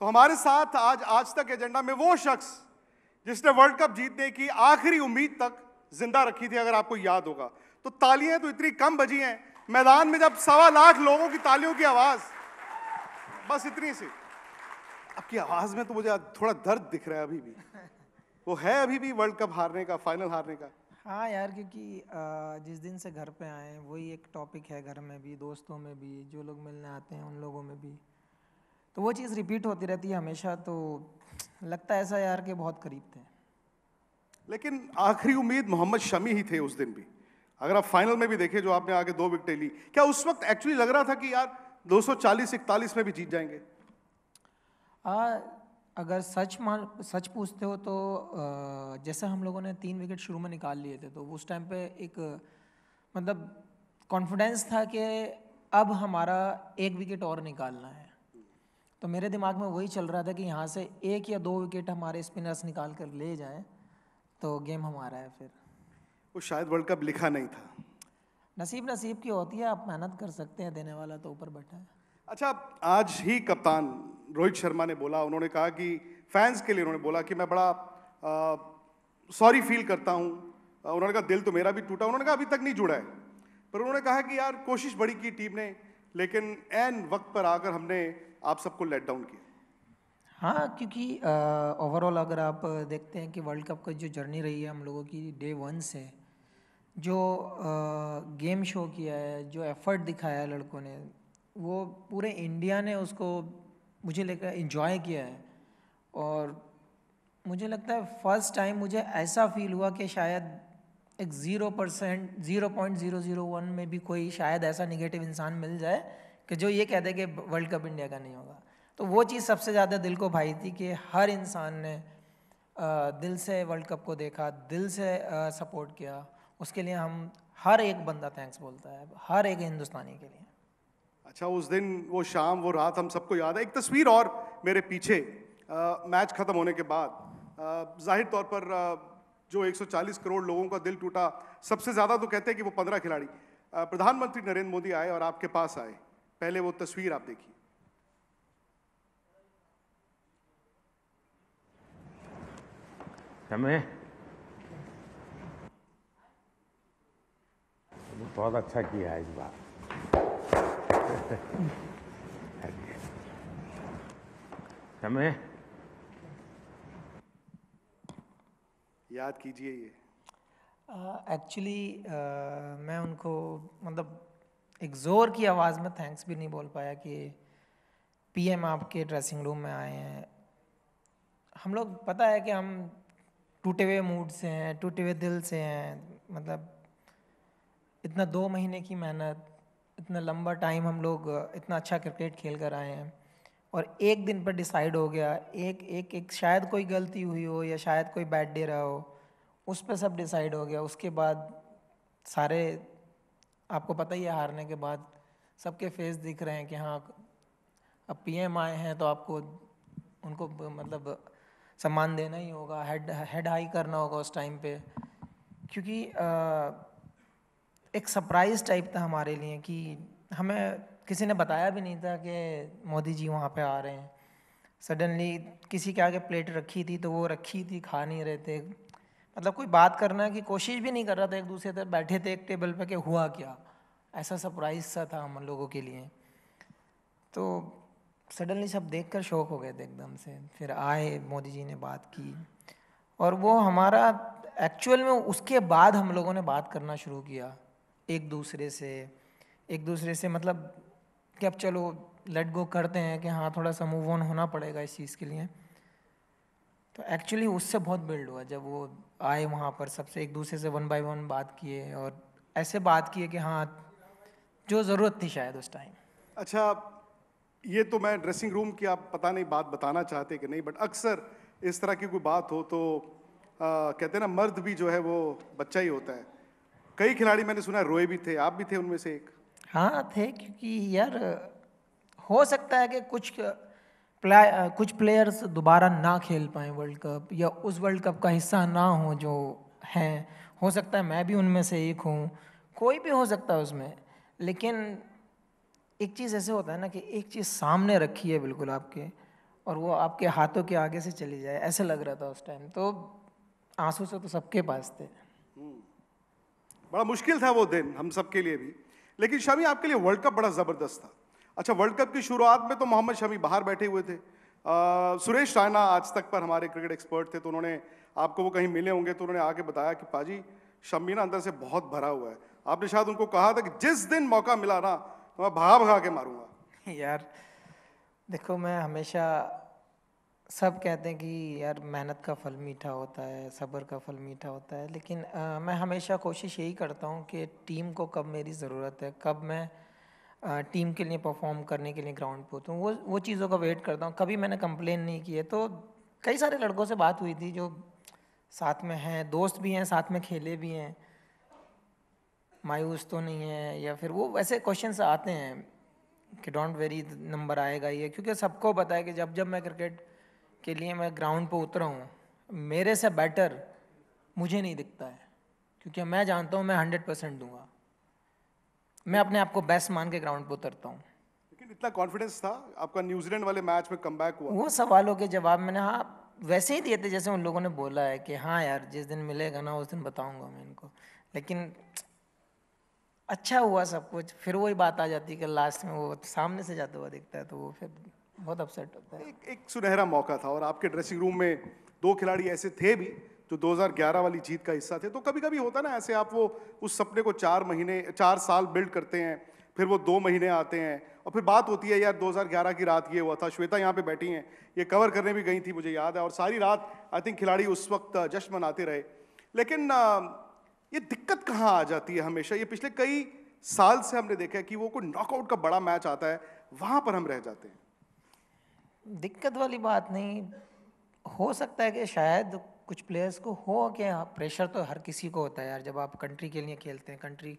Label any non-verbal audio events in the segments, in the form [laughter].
तो हमारे साथ आज आज तक एजेंडा में वो शख्स जिसने वर्ल्ड कप जीतने की आखिरी उम्मीद तक जिंदा रखी थी अगर आपको याद होगा तो तालियां तो इतनी कम बजी हैं मैदान में जब सवा लाख लोगों की तालियों की आवाज बस इतनी सी आपकी आवाज में तो मुझे थोड़ा दर्द दिख रहा है अभी भी वो है अभी भी वर्ल्ड कप हारने का फाइनल हारने का हाँ यार क्योंकि जिस दिन से घर पे आए वही एक टॉपिक है घर में भी दोस्तों में भी जो लोग मिलने आते हैं उन लोगों में भी तो वो चीज़ रिपीट होती रहती है हमेशा तो लगता है ऐसा यार के बहुत करीब थे लेकिन आखिरी उम्मीद मोहम्मद शमी ही थे उस दिन भी अगर आप फाइनल में भी देखें जो आपने आगे दो विकटें ली क्या उस वक्त एक्चुअली लग रहा था कि यार 240 41 में भी जीत जाएंगे आ, अगर सच मान सच पूछते हो तो जैसे हम लोगों ने तीन विकेट शुरू में निकाल लिए थे तो उस टाइम पे एक मतलब कॉन्फिडेंस था कि अब हमारा एक विकेट और निकालना है तो मेरे दिमाग में वही चल रहा था कि यहाँ से एक या दो विकेट हमारे स्पिनर्स निकाल कर ले जाए तो गेम हमारा है फिर वो शायद वर्ल्ड कप लिखा नहीं था नसीब नसीब की होती है आप मेहनत कर सकते हैं देने वाला तो ऊपर बैठा है अच्छा आज ही कप्तान रोहित शर्मा ने बोला उन्होंने कहा कि फैंस के लिए उन्होंने बोला कि मैं बड़ा सॉरी फील करता हूँ उन्होंने कहा दिल तो मेरा भी टूटा उन्होंने कहा अभी तक नहीं जुड़ा है पर उन्होंने कहा कि यार कोशिश बड़ी की टीम ने लेकिन एन वक्त पर आकर हमने आप सबको लेट डाउन किया हाँ क्योंकि ओवरऑल अगर आप देखते हैं कि वर्ल्ड कप का जो जर्नी रही है हम लोगों की डे वन से जो गेम शो किया है जो एफर्ट दिखाया है लड़कों ने वो पूरे इंडिया ने उसको मुझे लेकर इन्जॉय किया है और मुझे लगता है फर्स्ट टाइम मुझे ऐसा फील हुआ कि शायद एक zero percent zero point zero zero one में भी कोई शायद ऐसा निगेटिव इंसान मिल जाए कि जो ये कह कि वर्ल्ड कप इंडिया का नहीं होगा तो वो चीज़ सबसे ज़्यादा दिल को भाई थी कि हर इंसान ने दिल से वर्ल्ड कप को देखा दिल से सपोर्ट किया उसके लिए हम हर एक बंदा थैंक्स बोलता है हर एक हिंदुस्तानी के लिए अच्छा उस दिन वो शाम वो रात हम सबको याद है एक तस्वीर और मेरे पीछे आ, मैच ख़त्म होने के बाद जाहिर तौर पर आ, जो 140 करोड़ लोगों का दिल टूटा सबसे ज़्यादा तो कहते हैं कि वो पंद्रह खिलाड़ी प्रधानमंत्री नरेंद्र मोदी आए और आपके पास आए पहले वो तस्वीर आप देखिए हमें बहुत अच्छा किया है इस बार हमें याद कीजिए ये एक्चुअली uh, uh, मैं उनको मतलब एक ज़ोर की आवाज़ में थैंक्स भी नहीं बोल पाया कि पीएम आपके ड्रेसिंग रूम में आए हैं हम लोग पता है कि हम टूटे हुए मूड से हैं टूटे हुए दिल से हैं मतलब इतना दो महीने की मेहनत इतना लंबा टाइम हम लोग इतना अच्छा क्रिकेट खेल कर आए हैं और एक दिन पर डिसाइड हो गया एक एक एक शायद कोई गलती हुई हो या शायद कोई बैड डे रहा हो उस पर सब डिसाइड हो गया उसके बाद सारे आपको पता ही है हारने के बाद सबके फेस दिख रहे हैं कि हाँ अब पीएम आए हैं तो आपको उनको मतलब सम्मान देना ही होगा हेड हेड हाई करना होगा उस टाइम पे क्योंकि आ, एक सरप्राइज़ टाइप था हमारे लिए कि हमें किसी ने बताया भी नहीं था कि मोदी जी वहाँ पे आ रहे हैं सडनली किसी के आगे प्लेट रखी थी तो वो रखी थी खा नहीं रहे थे मतलब कोई बात करना की कोशिश भी नहीं कर रहा था एक दूसरे तरफ बैठे थे एक टेबल पर कि हुआ क्या ऐसा सरप्राइज सा था हम लोगों के लिए तो सडनली सब देखकर शौक हो गए थे एकदम से फिर आए मोदी जी ने बात की और वो हमारा एक्चुअल में उसके बाद हम लोगों ने बात करना शुरू किया एक दूसरे से एक दूसरे से मतलब कि अब चलो लेट गो करते हैं कि हाँ थोड़ा सा मूव ऑन होना पड़ेगा इस चीज़ के लिए तो एक्चुअली उससे बहुत बिल्ड हुआ जब वो आए वहाँ पर सबसे एक दूसरे से वन बाय वन बात किए और ऐसे बात किए कि हाँ जो ज़रूरत थी शायद उस टाइम अच्छा ये तो मैं ड्रेसिंग रूम की आप पता नहीं बात बताना चाहते कि नहीं बट अक्सर इस तरह की कोई बात हो तो आ, कहते हैं ना मर्द भी जो है वो बच्चा ही होता है कई खिलाड़ी मैंने सुना रोए भी थे आप भी थे उनमें से एक हाँ थे क्योंकि यार हो सकता है कि कुछ कुछ प्लेयर्स दोबारा ना खेल पाएँ वर्ल्ड कप या उस वर्ल्ड कप का हिस्सा ना हो जो हैं हो सकता है मैं भी उनमें से एक हूँ कोई भी हो सकता है उसमें लेकिन एक चीज़ ऐसे होता है ना कि एक चीज़ सामने रखी है बिल्कुल आपके और वो आपके हाथों के आगे से चली जाए ऐसे लग रहा था उस टाइम तो आंसू से तो सबके पास थे हम्म, बड़ा मुश्किल था वो दिन हम सब के लिए भी लेकिन शामी आपके लिए वर्ल्ड कप बड़ा ज़बरदस्त था अच्छा वर्ल्ड कप की शुरुआत में तो मोहम्मद शमी बाहर बैठे हुए थे आ, सुरेश रायना आज तक पर हमारे क्रिकेट एक्सपर्ट थे तो उन्होंने आपको वो कहीं मिले होंगे तो उन्होंने आके बताया कि पाजी शमी ना अंदर से बहुत भरा हुआ है आपने शायद उनको कहा था कि जिस दिन मौका मिला ना तो मैं भगा भगा के मारूंगा [laughs] यार देखो मैं हमेशा सब कहते हैं कि यार मेहनत का फल मीठा होता है सब्र का फल मीठा होता है लेकिन आ, मैं हमेशा कोशिश यही करता हूँ कि टीम को कब मेरी ज़रूरत है कब मैं टीम के लिए परफॉर्म करने के लिए ग्राउंड पे होता हूँ वो वो चीज़ों का वेट करता हूँ कभी मैंने कंप्लेन नहीं की है तो कई सारे लड़कों से बात हुई थी जो साथ में हैं दोस्त भी हैं साथ में खेले भी हैं मायूस तो नहीं है या फिर वो वैसे क्वेश्चन आते हैं कि डोंट वेरी नंबर आएगा ये क्योंकि सबको पता है कि जब जब मैं क्रिकेट के लिए मैं ग्राउंड पर उतरा हूँ मेरे से बेटर मुझे नहीं दिखता है क्योंकि मैं जानता हूँ मैं हंड्रेड परसेंट दूंगा मैं अपने आप को बेस्ट मान के ग्राउंड पर उतरता हूँ लेकिन इतना कॉन्फिडेंस था आपका न्यूजीलैंड वाले मैच में कम हुआ वो सवालों के जवाब मैंने हाँ वैसे ही दिए थे जैसे उन लोगों ने बोला है कि हाँ यार जिस दिन मिलेगा ना उस दिन बताऊंगा मैं इनको लेकिन अच्छा हुआ सब कुछ फिर वही बात आ जाती है कि लास्ट में वो सामने से जाता हुआ दिखता है तो वो फिर बहुत अपसेट होता है एक, एक सुनहरा मौका था और आपके ड्रेसिंग रूम में दो खिलाड़ी ऐसे थे भी जो 2011 वाली जीत का हिस्सा थे तो कभी कभी होता ना ऐसे आप वो उस सपने को चार महीने चार साल बिल्ड करते हैं फिर वो दो महीने आते हैं और फिर बात होती है यार 2011 की रात ये हुआ था श्वेता यहाँ पे बैठी हैं ये कवर करने भी गई थी मुझे याद है और सारी रात आई थिंक खिलाड़ी उस वक्त जश्न मनाते रहे लेकिन ये दिक्कत कहाँ आ जाती है हमेशा ये पिछले कई साल से हमने देखा है कि वो कोई नॉकआउट का बड़ा मैच आता है वहाँ पर हम रह जाते हैं दिक्कत वाली बात नहीं हो सकता है कि शायद कुछ प्लेयर्स को हो क्या प्रेशर तो हर किसी को होता है यार जब आप कंट्री के लिए खेलते हैं कंट्री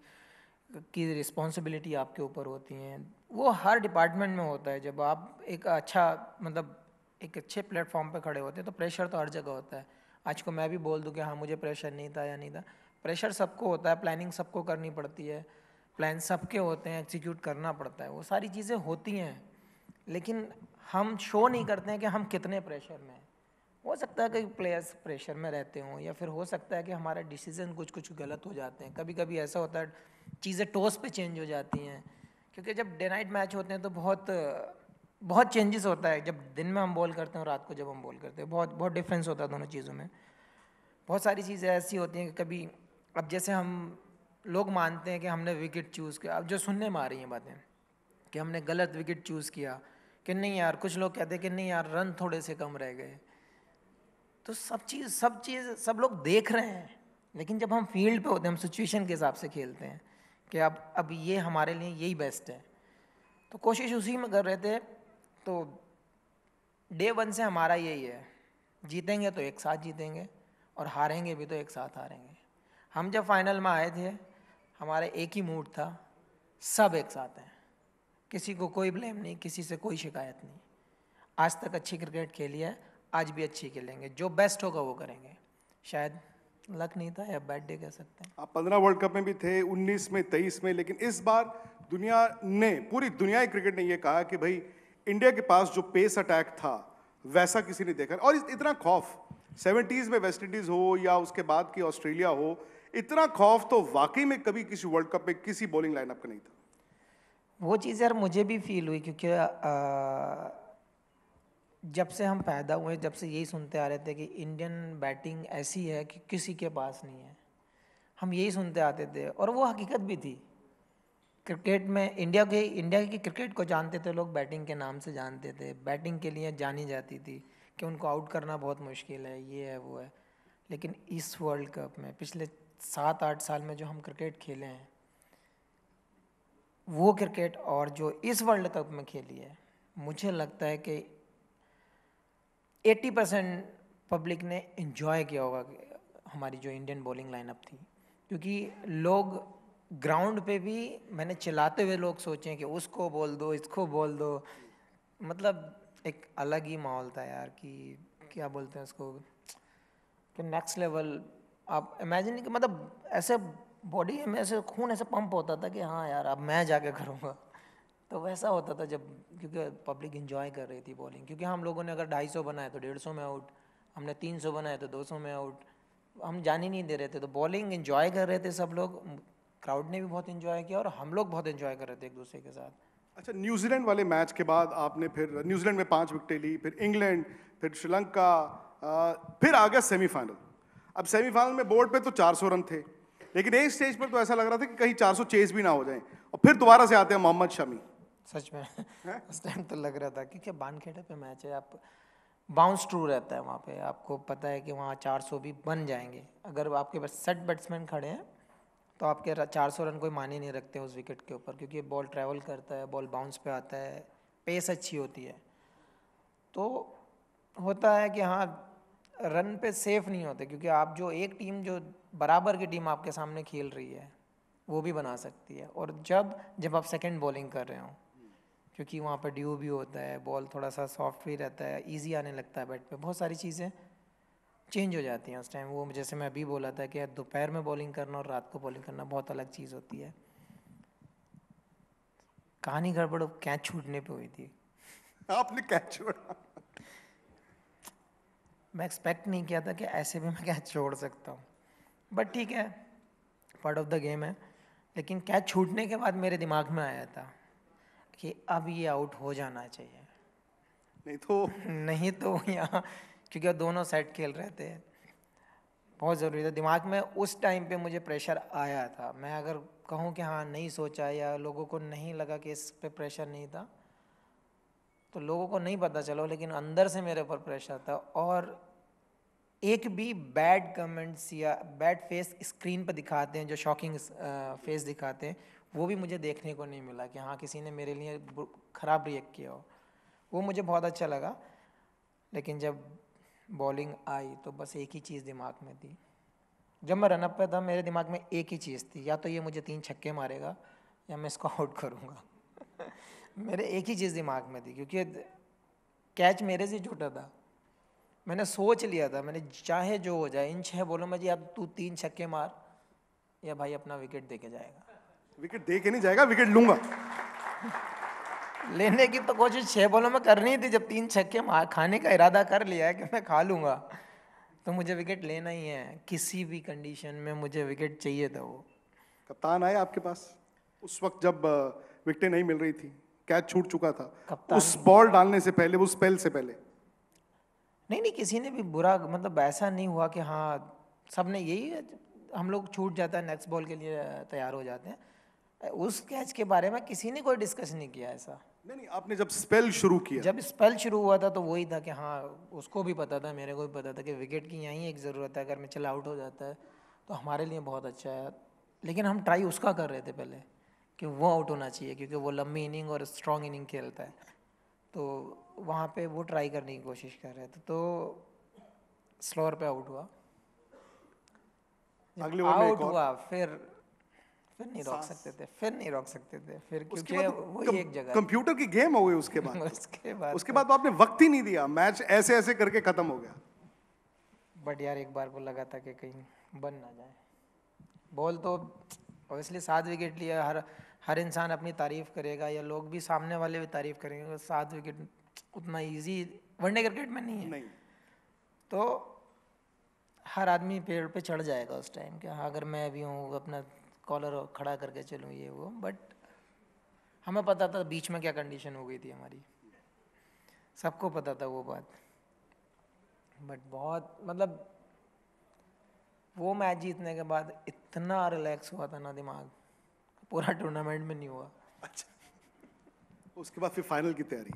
की रिस्पॉन्सिबिलिटी आपके ऊपर होती हैं वो हर डिपार्टमेंट में होता है जब आप एक अच्छा मतलब एक अच्छे प्लेटफॉर्म पे खड़े होते हैं तो प्रेशर तो हर जगह होता है आज को मैं भी बोल दूँ कि हाँ मुझे प्रेशर नहीं था या नहीं था प्रेशर सबको होता है प्लानिंग सबको करनी पड़ती है प्लान सबके होते हैं एग्जीक्यूट करना पड़ता है वो सारी चीज़ें होती हैं लेकिन हम शो नहीं करते हैं कि हम कितने प्रेशर में हैं हो सकता है कि प्लेयर्स प्रेशर में रहते हों या फिर हो सकता है कि हमारे डिसीजन कुछ कुछ गलत हो जाते हैं कभी कभी ऐसा होता है चीज़ें टॉस पे चेंज हो जाती हैं क्योंकि जब डे नाइट मैच होते हैं तो बहुत बहुत चेंजेस होता है जब दिन में हम बॉल करते हैं और रात को जब हम बॉल करते हैं बहुत बहुत डिफरेंस होता है दोनों चीज़ों में बहुत सारी चीज़ें ऐसी होती हैं कि कभी अब जैसे हम लोग मानते हैं कि हमने विकेट चूज़ किया अब जो सुनने में आ रही हैं बातें कि हमने गलत विकेट चूज़ किया कि नहीं यार कुछ लोग कहते हैं कि नहीं यार रन थोड़े से कम रह गए तो सब चीज़ सब चीज़ सब लोग देख रहे हैं लेकिन जब हम फील्ड पे होते हैं हम सिचुएशन के हिसाब से खेलते हैं कि अब अब ये हमारे लिए यही बेस्ट है तो कोशिश उसी में कर रहे थे तो डे वन से हमारा यही है जीतेंगे तो एक साथ जीतेंगे और हारेंगे भी तो एक साथ हारेंगे हम जब फाइनल में आए थे हमारा एक ही मूड था सब एक साथ हैं किसी को कोई ब्लेम नहीं किसी से कोई शिकायत नहीं आज तक अच्छी क्रिकेट खेली है आज भी अच्छी खेलेंगे जो बेस्ट होगा वो करेंगे शायद लक नहीं था या बैड डे कह सकते हैं आप पंद्रह वर्ल्ड कप में भी थे उन्नीस में तेईस में लेकिन इस बार दुनिया ने पूरी दुनिया क्रिकेट ने ये कहा कि भाई इंडिया के पास जो पेस अटैक था वैसा किसी ने देखा और इतना खौफ सेवेंटीज़ में वेस्ट इंडीज़ हो या उसके बाद की ऑस्ट्रेलिया हो इतना खौफ तो वाकई में कभी किसी वर्ल्ड कप में किसी बॉलिंग लाइनअप का नहीं था वो चीज़ यार मुझे भी फील हुई क्योंकि आ, जब से हम पैदा हुए जब से यही सुनते आ रहे थे कि इंडियन बैटिंग ऐसी है कि किसी के पास नहीं है हम यही सुनते आते थे और वो हकीकत भी थी क्रिकेट में इंडिया के इंडिया की क्रिकेट को जानते थे लोग बैटिंग के नाम से जानते थे बैटिंग के लिए जानी जाती थी कि उनको आउट करना बहुत मुश्किल है ये है वो है लेकिन इस वर्ल्ड कप में पिछले सात आठ साल में जो हम क्रिकेट खेले हैं वो क्रिकेट और जो इस वर्ल्ड कप में खेली है मुझे लगता है कि एट्टी परसेंट पब्लिक ने इन्जॉय किया होगा कि हमारी जो इंडियन बॉलिंग लाइनअप थी क्योंकि लोग ग्राउंड पे भी मैंने चलाते हुए लोग सोचें कि उसको बोल दो इसको बोल दो मतलब एक अलग ही माहौल था यार कि क्या बोलते हैं उसको कि नेक्स्ट लेवल आप इमेजिन कि मतलब ऐसे बॉडी में ऐसे खून ऐसे पंप होता था कि हाँ यार अब मैं जाके करूँगा तो वैसा होता था जब क्योंकि पब्लिक इन्जॉय कर रही थी बॉलिंग क्योंकि हम लोगों ने अगर ढाई सौ बनाया तो डेढ़ सौ में आउट हमने तीन सौ बनाए तो दो सौ में आउट हम जान ही नहीं दे रहे थे तो बॉलिंग इन्जॉय कर रहे थे सब लोग क्राउड ने भी बहुत इन्जॉय किया और हम लोग बहुत इन्जॉय कर रहे थे एक दूसरे के साथ अच्छा न्यूजीलैंड वाले मैच के बाद आपने फिर न्यूजीलैंड में पाँच विकटें ली फिर इंग्लैंड फिर श्रीलंका फिर आ गया सेमीफाइनल अब सेमीफाइनल में बोर्ड पे तो 400 रन थे लेकिन एक स्टेज पर तो ऐसा लग रहा था कि कहीं 400 चेस भी ना हो जाए और फिर दोबारा से आते हैं मोहम्मद शमी सच में हाँ? उस टाइम तो लग रहा था क्योंकि बानखेड़े पे मैच है आप बाउंस ट्रू रहता है वहाँ पे आपको पता है कि वहाँ 400 भी बन जाएंगे अगर आपके पास सेट बैट्समैन खड़े हैं तो आपके 400 रन कोई माने नहीं रखते उस विकेट के ऊपर क्योंकि बॉल ट्रैवल करता है बॉल बाउंस पे आता है पेस अच्छी होती है तो होता है कि हाँ रन पे सेफ नहीं होते क्योंकि आप जो एक टीम जो बराबर की टीम आपके सामने खेल रही है वो भी बना सकती है और जब जब आप सेकेंड बॉलिंग कर रहे हो क्योंकि वहाँ पर ड्यू भी होता है बॉल थोड़ा सा सॉफ्ट भी रहता है ईजी आने लगता है बैट पर बहुत सारी चीज़ें चेंज हो जाती हैं उस टाइम वो जैसे मैं अभी बोला था कि दोपहर में बॉलिंग करना और रात को बॉलिंग करना बहुत अलग चीज़ होती है कहानी गड़बड़ कैच छूटने पे हुई थी आपने कैच छोड़ा मैं एक्सपेक्ट नहीं किया था कि ऐसे भी मैं कैच छोड़ सकता हूँ बट ठीक है पार्ट ऑफ द गेम है लेकिन कैच छूटने के बाद मेरे दिमाग में आया था कि अब ये आउट हो जाना चाहिए नहीं तो [laughs] नहीं तो यहाँ क्योंकि दोनों साइड खेल रहे थे बहुत ज़रूरी था दिमाग में उस टाइम पे मुझे प्रेशर आया था मैं अगर कहूँ कि हाँ नहीं सोचा या लोगों को नहीं लगा कि इस पे प्रेशर नहीं था तो लोगों को नहीं पता चलो लेकिन अंदर से मेरे ऊपर प्रेशर था और एक भी बैड कमेंट्स या बैड फेस स्क्रीन पर दिखाते हैं जो शॉकिंग फेस दिखाते हैं वो भी मुझे देखने को नहीं मिला कि हाँ किसी ने मेरे लिए ख़राब रिएक्ट किया हो वो मुझे बहुत अच्छा लगा लेकिन जब बॉलिंग आई तो बस एक ही चीज़ दिमाग में थी जब मैं रनअप पर था मेरे दिमाग में एक ही चीज़ थी या तो ये मुझे तीन छक्के मारेगा या मैं इसको आउट करूँगा [laughs] मेरे एक ही चीज़ दिमाग में थी क्योंकि कैच मेरे से छूटा था मैंने सोच लिया था मैंने चाहे जो हो जाए इन छः बोलो मैं जी अब तू तीन छक्के मार या भाई अपना विकेट के जाएगा विकेट दे के नहीं जाएगा विकेट लूंगा लेने की तो कोशिश छह बॉलों में करनी थी जब तीन छक्के खाने का इरादा कर लिया है कि मैं खा लूंगा तो मुझे विकेट लेना ही है किसी भी कंडीशन में मुझे विकेट चाहिए था वो कप्तान आए आपके पास उस वक्त जब विकेट नहीं मिल रही थी कैच छूट चुका था कप्तान उस बॉल डालने से पहले उस स्पेल से पहले नहीं नहीं किसी ने भी बुरा मतलब ऐसा नहीं हुआ कि हाँ सब ने यही हम लोग छूट जाता है नेक्स्ट बॉल के लिए तैयार हो जाते हैं उस कैच के बारे में किसी ने कोई डिस्कस नहीं किया ऐसा नहीं नहीं आपने जब स्पेल शुरू किया जब स्पेल शुरू हुआ था तो वही था कि हाँ उसको भी पता था मेरे को भी पता था कि विकेट की यहीं एक ज़रूरत है अगर मैं चला आउट हो जाता है तो हमारे लिए बहुत अच्छा है लेकिन हम ट्राई उसका कर रहे थे पहले कि वो आउट होना चाहिए क्योंकि वो लंबी इनिंग और स्ट्रॉन्ग इनिंग खेलता है तो वहाँ पर वो ट्राई करने की कोशिश कर रहे थे तो स्लोअर पे आउट हुआ आउट हुआ फिर फिर नहीं रोक सकते थे फिर नहीं रोक सकते थे फिर क्योंकि वो कम, एक जगह कंप्यूटर की गेम हो गई उसके [laughs] बाद उसके बाद उसके तो- बाद तो आपने वक्त ही नहीं दिया मैच ऐसे ऐसे करके खत्म हो गया बट यार एक बार वो लगा था कि कहीं बन ना जाए बॉल तो ऑब्वियसली सात विकेट लिया हर हर इंसान अपनी तारीफ करेगा या लोग भी सामने वाले भी तारीफ करेंगे तो सात विकेट उतना इजी वनडे क्रिकेट में नहीं है नहीं। तो हर आदमी पेड़ पे चढ़ जाएगा उस टाइम के हाँ अगर मैं भी हूँ अपना कॉलर खड़ा करके चलूँ ये वो बट हमें पता था बीच में क्या कंडीशन हो गई थी हमारी सबको पता था वो बात बट बहुत मतलब वो मैच जीतने के बाद इतना रिलैक्स हुआ था ना दिमाग पूरा टूर्नामेंट में नहीं हुआ अच्छा उसके बाद फिर फाइनल की तैयारी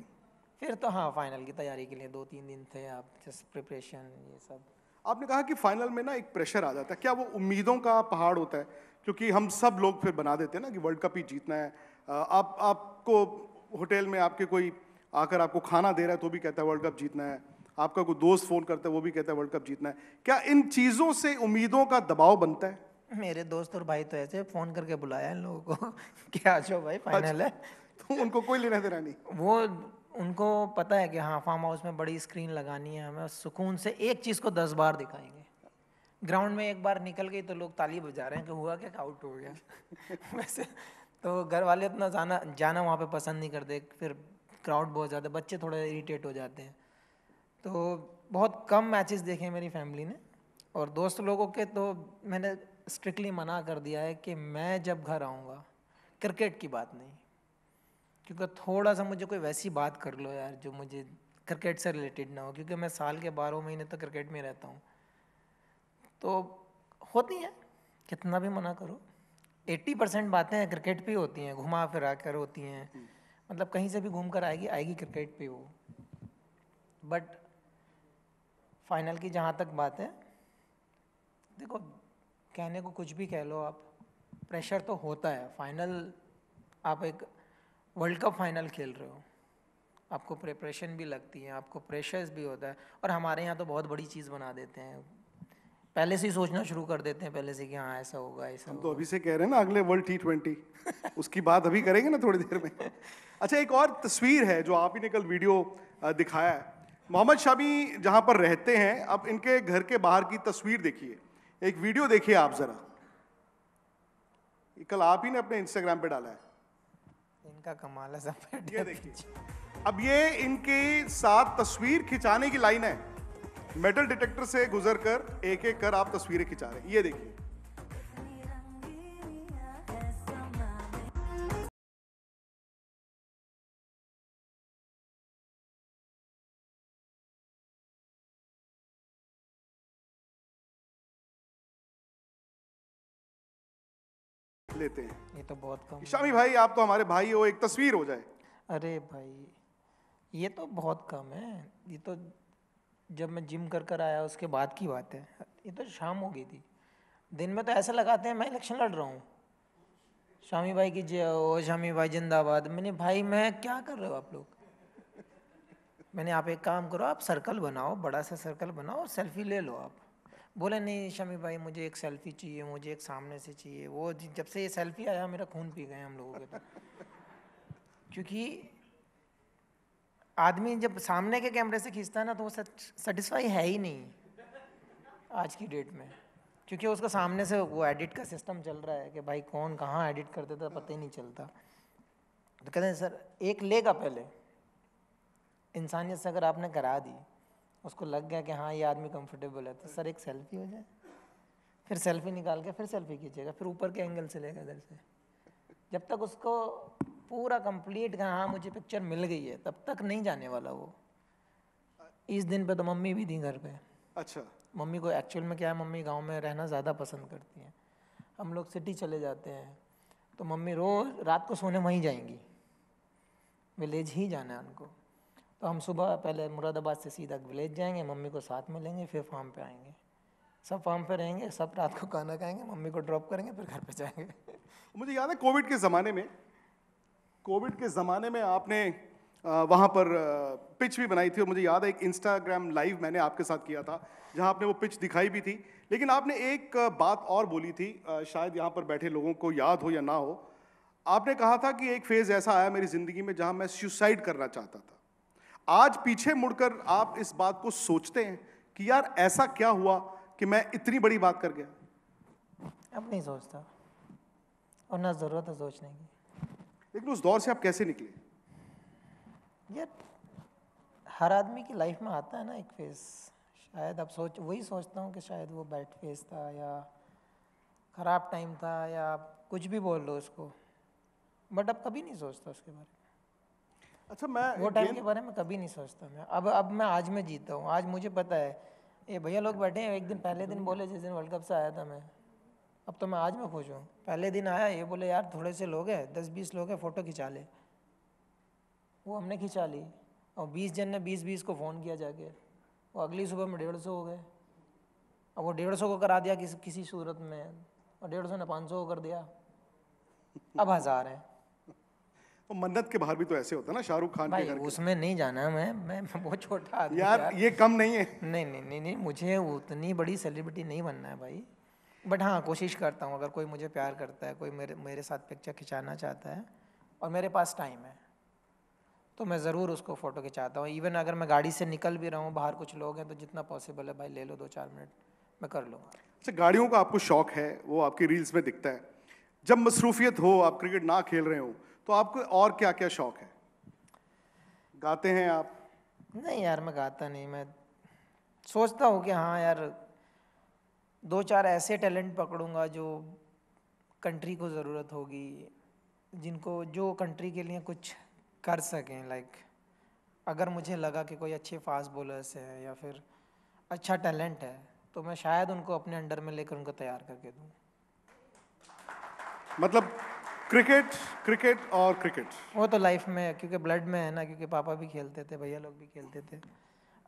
फिर तो हाँ फाइनल की तैयारी के लिए दो तीन दिन थे आप जस्ट प्रिपरेशन ये सब आपने कहा कि फाइनल में ना एक प्रेशर आ जाता है क्या वो उम्मीदों का पहाड़ होता है क्योंकि हम सब लोग फिर बना देते हैं ना कि वर्ल्ड कप ही जीतना है आप आपको होटल में आपके कोई आकर आपको खाना दे रहा है तो भी कहता है वर्ल्ड कप जीतना है आपका कोई दोस्त फ़ोन करता है वो भी कहता है वर्ल्ड कप जीतना है क्या इन चीज़ों से उम्मीदों का दबाव बनता है मेरे दोस्त और भाई तो ऐसे फ़ोन करके बुलाया इन लोगों को [laughs] क्या आ भाई फाइनल अच्छा। है तो उनको कोई लेना देना नहीं वो उनको पता है कि हाँ फार्म हाउस में बड़ी स्क्रीन लगानी है हमें सुकून से एक चीज़ को दस बार दिखाएंगे ग्राउंड में एक बार निकल गई तो लोग ताली बजा रहे हैं कि हुआ क्या आउट हो गया [laughs] वैसे तो घर वाले इतना जाना जाना वहाँ पे पसंद नहीं करते फिर क्राउड बहुत ज़्यादा बच्चे थोड़े इरीटेट हो जाते हैं तो बहुत कम मैचेस देखे मेरी फैमिली ने और दोस्त लोगों के तो मैंने स्ट्रिक्टली मना कर दिया है कि मैं जब घर आऊँगा क्रिकेट की बात नहीं क्योंकि थोड़ा सा मुझे कोई वैसी बात कर लो यार जो मुझे क्रिकेट से रिलेटेड ना हो क्योंकि मैं साल के बारह महीने तो क्रिकेट में रहता हूँ तो होती है कितना भी मना करो एट्टी परसेंट बातें क्रिकेट पे होती हैं घुमा फिरा कर होती हैं मतलब कहीं से भी घूम कर आएगी आएगी क्रिकेट पे वो बट फाइनल की जहाँ तक बात है देखो कहने को कुछ भी कह लो आप प्रेशर तो होता है फाइनल आप एक वर्ल्ड कप फाइनल खेल रहे हो आपको प्रिपरेशन भी लगती है आपको प्रेशर्स भी होता है और हमारे यहाँ तो बहुत बड़ी चीज़ बना देते हैं पहले से ही सोचना शुरू कर देते हैं पहले से कि हाँ ऐसा होगा ऐसा हम तो अभी से कह रहे हैं ना अगले वर्ल्ड टी ट्वेंटी उसकी बात अभी करेंगे ना थोड़ी देर में [laughs] अच्छा एक और तस्वीर है जो आप ही ने कल वीडियो दिखाया है मोहम्मद शामी जहाँ पर रहते हैं अब इनके घर के बाहर की तस्वीर देखिए एक वीडियो देखिए आप ज़रा कल आप ही ने अपने इंस्टाग्राम पे डाला है इनका है सब ये देखिए अब ये इनके साथ तस्वीर खिंचाने की लाइन है मेटल डिटेक्टर से गुजर कर एक एक कर आप तस्वीरें खिंचा रहे हैं ये देखिए देते हैं ये तो बहुत कम शामी भाई आप तो हमारे भाई हो एक तस्वीर हो जाए अरे भाई ये तो बहुत कम है ये तो जब मैं जिम कर कर आया उसके बाद की बात है ये तो शाम हो गई थी दिन में तो ऐसा लगाते हैं मैं इलेक्शन लड़ रहा हूँ शामी भाई की जय हो शामी भाई जिंदाबाद मैंने भाई मैं क्या कर रहे हो आप लोग मैंने आप एक काम करो आप सर्कल बनाओ बड़ा सा सर्कल बनाओ सेल्फी ले लो आप बोले नहीं शमी भाई मुझे एक सेल्फी चाहिए मुझे एक सामने से चाहिए वो जब से ये सेल्फी आया मेरा खून पी गए हम लोगों के तो क्योंकि आदमी जब सामने के कैमरे से खींचता है ना तो वो सेटिस्फाई है ही नहीं आज की डेट में क्योंकि उसका सामने से वो एडिट का सिस्टम चल रहा है कि भाई कौन कहाँ एडिट कर देता पता ही नहीं चलता तो कहते हैं सर एक लेगा पहले इंसानियत से अगर आपने करा दी उसको लग गया कि हाँ ये आदमी कंफर्टेबल है तो सर एक सेल्फी हो जाए फिर सेल्फी निकाल के फिर सेल्फी खींचेगा फिर ऊपर के एंगल से लेगा इधर से जब तक उसको पूरा कंप्लीट कहा हाँ मुझे पिक्चर मिल गई है तब तक नहीं जाने वाला वो इस दिन पे तो मम्मी भी थी घर पे अच्छा मम्मी को एक्चुअल में क्या है मम्मी गांव में रहना ज़्यादा पसंद करती हैं हम लोग सिटी चले जाते हैं तो मम्मी रोज़ रात को सोने वहीं जाएंगी विलेज ही जाना है उनको तो हम सुबह पहले मुरादाबाद से सीधा विलेज जाएंगे मम्मी को साथ में लेंगे फिर फार्म पे आएंगे सब फार्म पे रहेंगे सब रात को खाना खाएंगे मम्मी को ड्रॉप करेंगे फिर घर पे जाएंगे [laughs] मुझे याद है कोविड के ज़माने में कोविड के ज़माने में आपने वहाँ पर पिच भी बनाई थी और मुझे याद है एक इंस्टाग्राम लाइव मैंने आपके साथ किया था जहाँ आपने वो पिच दिखाई भी थी लेकिन आपने एक बात और बोली थी शायद यहाँ पर बैठे लोगों को याद हो या ना हो आपने कहा था कि एक फेज़ ऐसा आया मेरी ज़िंदगी में जहाँ मैं सुसाइड करना चाहता था आज पीछे मुड़कर आप इस बात को सोचते हैं कि यार ऐसा क्या हुआ कि मैं इतनी बड़ी बात कर गया अब नहीं सोचता और ना ज़रूरत है सोचने की लेकिन उस दौर से आप कैसे निकले यार हर आदमी की लाइफ में आता है ना एक फेस शायद अब सोच वही सोचता हूँ कि शायद वो बैड फेस था या ख़राब टाइम था या कुछ भी बोल लो उसको बट अब कभी नहीं सोचता उसके बारे में अच्छा मैं वो टाइम के बारे में कभी नहीं सोचता मैं अब अब मैं आज में जीतता हूँ आज मुझे पता है ये भैया लोग बैठे हैं एक दिन पहले दिन बोले जिस दिन वर्ल्ड कप से आया था मैं अब तो मैं आज में खुश हूँ पहले दिन आया ये बोले यार थोड़े से लोग हैं दस बीस लोग हैं फ़ोटो खिंचा ले वो हमने खिंचा ली और बीस जन ने बीस बीस को फ़ोन किया जाके वो अगली सुबह में डेढ़ सौ हो गए अब वो डेढ़ सौ को करा दिया किसी किसी सूरत में और डेढ़ सौ ने पाँच सौ को कर दिया अब हज़ार हैं तो मन्नत के बाहर भी तो ऐसे होता है ना शाहरुख खान के घर उसमें नहीं जाना मैं मैं [laughs] बहुत छोटा यार, यार ये कम नहीं है नहीं नहीं नहीं नहीं मुझे उतनी बड़ी सेलिब्रिटी नहीं बनना है भाई बट हाँ कोशिश करता हूँ अगर कोई मुझे प्यार करता है कोई मेरे मेरे साथ पिक्चर खिंचाना चाहता है और मेरे पास टाइम है तो मैं ज़रूर उसको फ़ोटो खिंचाता हूँ इवन अगर मैं गाड़ी से निकल भी रहा हूँ बाहर कुछ लोग हैं तो जितना पॉसिबल है भाई ले लो दो चार मिनट मैं कर लूँगा अच्छा गाड़ियों का आपको शौक है वो आपकी रील्स में दिखता है जब मसरूफियत हो आप क्रिकेट ना खेल रहे हो तो आपको और क्या क्या शौक है गाते हैं आप नहीं यार मैं गाता नहीं मैं सोचता हूँ कि हाँ यार दो चार ऐसे टैलेंट पकड़ूंगा जो कंट्री को ज़रूरत होगी जिनको जो कंट्री के लिए कुछ कर सकें लाइक अगर मुझे लगा कि कोई अच्छे फास्ट बॉलर्स हैं या फिर अच्छा टैलेंट है तो मैं शायद उनको अपने अंडर में लेकर उनको तैयार करके दूँ मतलब क्रिकेट क्रिकेट और क्रिकेट वो तो लाइफ में है क्योंकि ब्लड में है ना क्योंकि पापा भी खेलते थे भैया लोग भी खेलते थे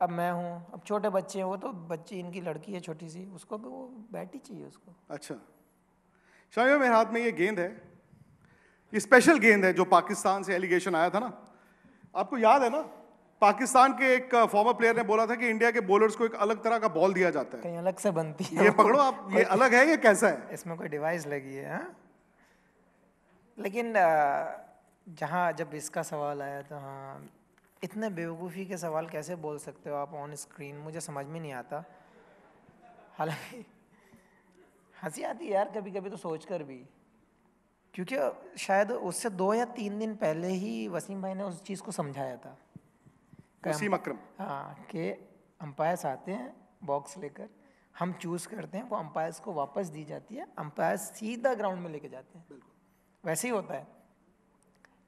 अब मैं हूँ अब छोटे बच्चे हैं वो तो बच्ची इनकी लड़की है छोटी सी उसको भी वो बैट ही चाहिए उसको अच्छा शायद मेरे हाथ में ये गेंद है ये स्पेशल गेंद है जो पाकिस्तान से एलिगेशन आया था ना आपको याद है ना पाकिस्तान के एक फॉर्मर प्लेयर ने बोला था कि इंडिया के बॉलर्स को एक अलग तरह का बॉल दिया जाता है कहीं अलग से बनती है ये पकड़ो आप ये अलग है या कैसा है इसमें कोई डिवाइस लगी है हा? लेकिन जहाँ जब इसका सवाल आया तो हाँ इतने बेवकूफ़ी के सवाल कैसे बोल सकते हो आप ऑन स्क्रीन मुझे समझ में नहीं आता हालांकि हंसी आती यार कभी कभी तो सोच कर भी क्योंकि शायद उससे दो या तीन दिन पहले ही वसीम भाई ने उस चीज़ को समझाया था वसीम अक्रम हाँ कि अम्पायर्स आते हैं बॉक्स लेकर हम चूज़ करते हैं वो अम्पायर्स को वापस दी जाती है अम्पायर्स सीधा ग्राउंड में लेके जाते हैं बिल्कुल वैसे ही होता है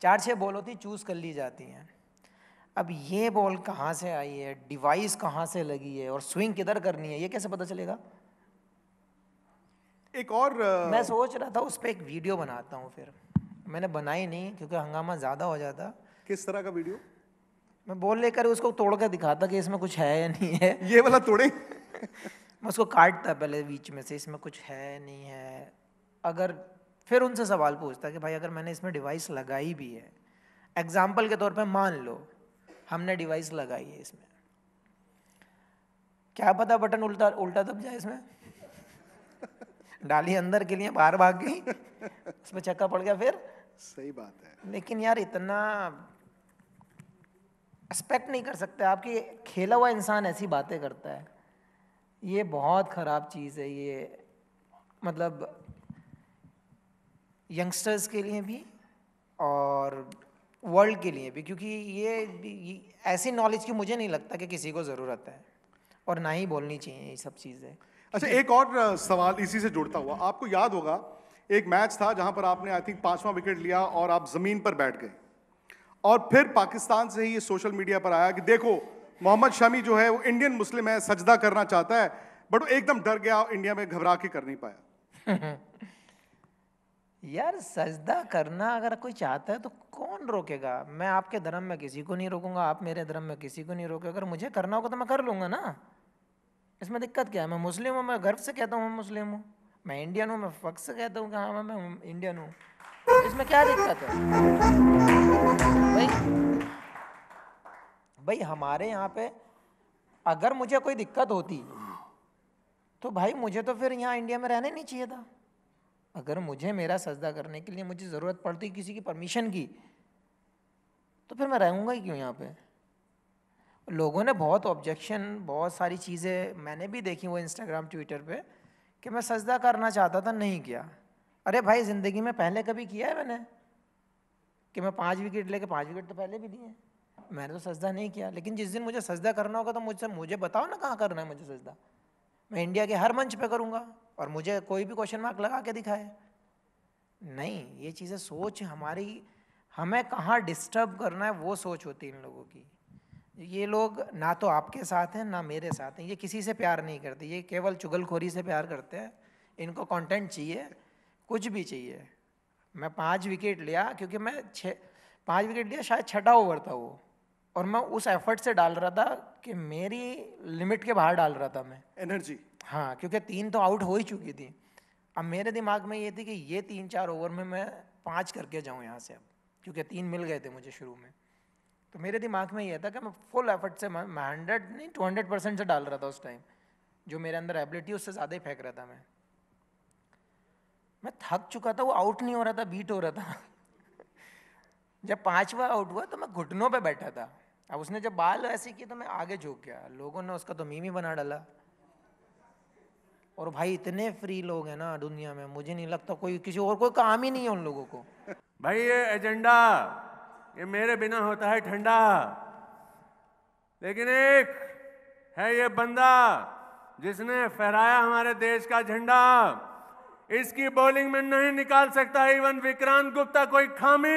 चार छः बॉल होती चूज़ कर ली जाती हैं अब ये बॉल कहाँ से आई है डिवाइस कहाँ से लगी है और स्विंग किधर करनी है ये कैसे पता चलेगा एक और uh... मैं सोच रहा था उस पर एक वीडियो बनाता हूँ फिर मैंने बनाई नहीं क्योंकि हंगामा ज़्यादा हो जाता किस तरह का वीडियो मैं बॉल लेकर उसको तोड़ कर दिखाता कि इसमें कुछ है या नहीं है ये वाला तोड़े [laughs] मैं उसको काटता पहले बीच में से इसमें कुछ है नहीं है अगर फिर उनसे सवाल पूछता है कि भाई अगर मैंने इसमें डिवाइस लगाई भी है एग्जाम्पल के तौर पर मान लो हमने डिवाइस लगाई है इसमें क्या पता बटन उल्टा उल्टा दब जाए इसमें [laughs] डाली अंदर के लिए बाहर भाग गई उसमें चक्का पड़ गया फिर सही बात है लेकिन यार इतना एक्सपेक्ट नहीं कर सकते आपकी खेला हुआ इंसान ऐसी बातें करता है ये बहुत ख़राब चीज़ है ये मतलब यंगस्टर्स के लिए भी और वर्ल्ड के लिए भी क्योंकि ये ऐसी नॉलेज की मुझे नहीं लगता कि किसी को ज़रूरत है और ना ही बोलनी चाहिए ये सब चीज़ें अच्छा, अच्छा एक और सवाल इसी से जुड़ता हुआ आपको याद होगा एक मैच था जहां पर आपने आई थिंक पांचवा विकेट लिया और आप ज़मीन पर बैठ गए और फिर पाकिस्तान से ही ये सोशल मीडिया पर आया कि देखो मोहम्मद शमी जो है वो इंडियन मुस्लिम है सजदा करना चाहता है बट वो एकदम डर गया इंडिया में घबरा के कर नहीं पाया [laughs] यार सजदा करना अगर कोई चाहता है तो कौन रोकेगा मैं आपके धर्म में किसी को नहीं रोकूंगा आप मेरे धर्म में किसी को नहीं रोके अगर मुझे करना होगा तो मैं कर लूँगा ना इसमें दिक्कत क्या है मैं मुस्लिम हूँ मैं गर्व से कहता हूँ मैं मुस्लिम हूँ मैं इंडियन हूँ मैं फख्स से कहता हूँ कि हाँ मैं इंडियन हूँ इसमें क्या दिक्कत है भाई भाई हमारे यहाँ पे अगर मुझे कोई दिक्कत होती तो भाई मुझे तो फिर यहाँ इंडिया में रहना ही नहीं चाहिए था अगर मुझे मेरा सजदा करने के लिए मुझे ज़रूरत पड़ती किसी की परमिशन की तो फिर मैं रहूँगा ही क्यों यहाँ पे लोगों ने बहुत ऑब्जेक्शन बहुत सारी चीज़ें मैंने भी देखी वो इंस्टाग्राम ट्विटर पे कि मैं सजदा करना चाहता था नहीं किया अरे भाई ज़िंदगी में पहले कभी किया है मैंने कि मैं पाँच विकेट लेके पाँच विकेट तो पहले भी दिए मैंने तो सजदा नहीं किया लेकिन जिस दिन मुझे सजदा करना होगा तो मुझसे मुझे बताओ ना कहाँ करना है मुझे सजदा मैं इंडिया के हर मंच पर करूँगा और मुझे कोई भी क्वेश्चन मार्क लगा के दिखाए नहीं ये चीज़ें सोच हमारी हमें कहाँ डिस्टर्ब करना है वो सोच होती है इन लोगों की ये लोग ना तो आपके साथ हैं ना मेरे साथ हैं ये किसी से प्यार नहीं करते ये केवल चुगलखोरी से प्यार करते हैं इनको कंटेंट चाहिए कुछ भी चाहिए मैं पाँच विकेट लिया क्योंकि मैं छः पाँच विकेट लिया शायद छठा ओवर था वो और मैं उस एफर्ट से डाल रहा था कि मेरी लिमिट के बाहर डाल रहा था मैं एनर्जी हाँ क्योंकि तीन तो आउट हो ही चुकी थी अब मेरे दिमाग में ये थी कि ये तीन चार ओवर में मैं पाँच करके जाऊँ यहाँ से अब क्योंकि तीन मिल गए थे मुझे शुरू में तो मेरे दिमाग में ये था कि मैं फुल एफर्ट से मैं हंड्रेड नहीं टू हंड्रेड परसेंट से डाल रहा था उस टाइम जो मेरे अंदर एबिलिटी उससे ज़्यादा ही फेंक रहा था मैं मैं थक चुका था वो आउट नहीं हो रहा था बीट हो रहा था [laughs] जब पाँचवा आउट हुआ तो मैं घुटनों पर बैठा था अब उसने जब बाल ऐसे किए तो मैं आगे झुक गया लोगों ने उसका तो मीम ही बना डाला और भाई इतने फ्री लोग हैं ना दुनिया में मुझे नहीं लगता कोई किसी और कोई काम ही नहीं है उन लोगों को भाई ये एजेंडा ये मेरे बिना होता है ठंडा लेकिन एक है ये बंदा जिसने फहराया हमारे देश का झंडा इसकी बॉलिंग में नहीं निकाल सकता इवन विक्रांत गुप्ता कोई खामी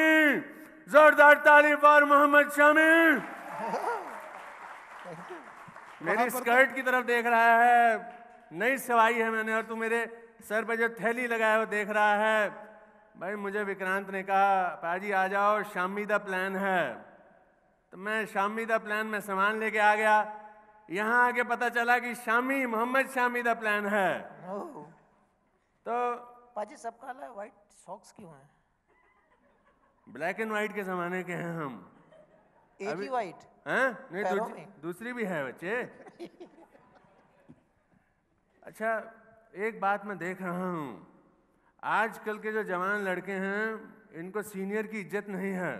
जोरदार ताली और मोहम्मद शमी [laughs] मेरी स्कर्ट तो- की तरफ देख रहा है नई सवाई है मैंने और तू मेरे सर पर जो थैली लगाया वो देख रहा है भाई मुझे विक्रांत ने कहा पाजी आ जाओ शामी का प्लान है तो मैं शामी का प्लान में सामान लेके आ गया यहाँ आके पता चला कि शामी मोहम्मद शामी का प्लान है तो पाजी सब काला वाइट सॉक्स क्यों है ब्लैक एंड वाइट के जमाने के हैं हम एक ही वाइट हैं हाँ? नहीं दूसरी भी है बच्चे [laughs] अच्छा एक बात मैं देख रहा हूँ आजकल के जो जवान लड़के हैं इनको सीनियर की इज्जत नहीं है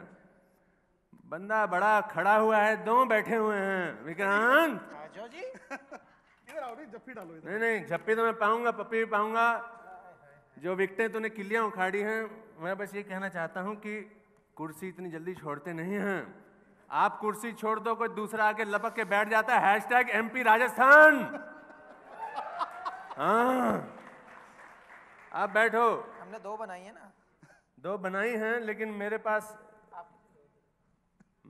बंदा बड़ा खड़ा हुआ है दो बैठे हुए हैं विक्रांत [laughs] नहीं नहीं झप्पी तो मैं पाऊंगा पप्पी भी पाऊंगा जो विकटें तूने किलियाँ उखाड़ी हैं मैं बस ये कहना चाहता हूँ कि कुर्सी इतनी जल्दी छोड़ते नहीं हैं आप कुर्सी छोड़ दो कोई दूसरा आके लपक के बैठ जाता है हैशटैग एमपी राजस्थान हाँ आप बैठो हमने दो बनाई है ना दो बनाई हैं लेकिन मेरे पास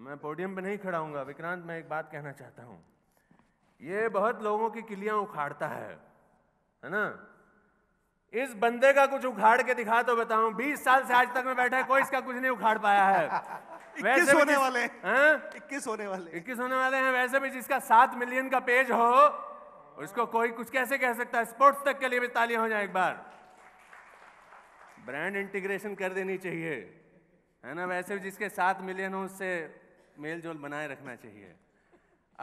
मैं पोडियम पे नहीं खड़ा हूँ विक्रांत मैं एक बात कहना चाहता हूँ ये बहुत लोगों की किलियाँ उखाड़ता है है ना इस बंदे का कुछ उखाड़ के दिखा तो बताऊं 20 साल से आज तक में बैठा है कोई इसका कुछ नहीं उखाड़ पाया है इक्कीस हाँ? होने वाले हैं इक्कीस होने वाले इक्कीस होने वाले हैं वैसे भी जिसका सात मिलियन का पेज हो और इसको कोई कुछ कैसे कह सकता है स्पोर्ट्स तक के लिए भी तालियां हो जाए एक बार ब्रांड इंटीग्रेशन कर देनी चाहिए है ना वैसे भी जिसके सात मिलियन हो उससे मेल जोल बनाए रखना चाहिए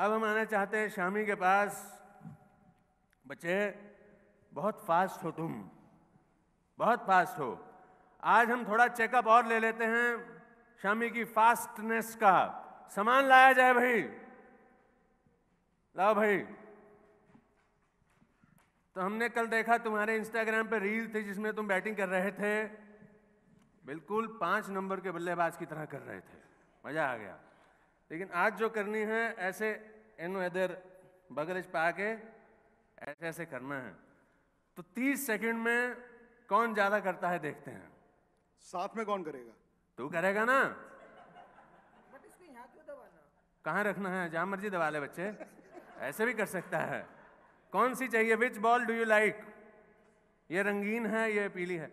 अब हम आना चाहते हैं शामी के पास बच्चे बहुत फास्ट हो तुम बहुत फास्ट हो आज हम थोड़ा चेकअप और ले लेते हैं शामी की फास्टनेस का सामान लाया जाए भाई लाओ भाई तो हमने कल देखा तुम्हारे इंस्टाग्राम पे रील थी जिसमें तुम बैटिंग कर रहे थे बिल्कुल पाँच नंबर के बल्लेबाज की तरह कर रहे थे मज़ा आ गया लेकिन आज जो करनी है ऐसे एनो इधर बगलेज पा के ऐसे ऐसे करना है तो तीस सेकंड में कौन ज़्यादा करता है देखते हैं साथ में कौन करेगा तू करेगा ना कहाँ रखना है जहाँ मर्जी दबा ले बच्चे ऐसे भी कर सकता है कौन सी चाहिए which ball do you like ये रंगीन है ये पीली है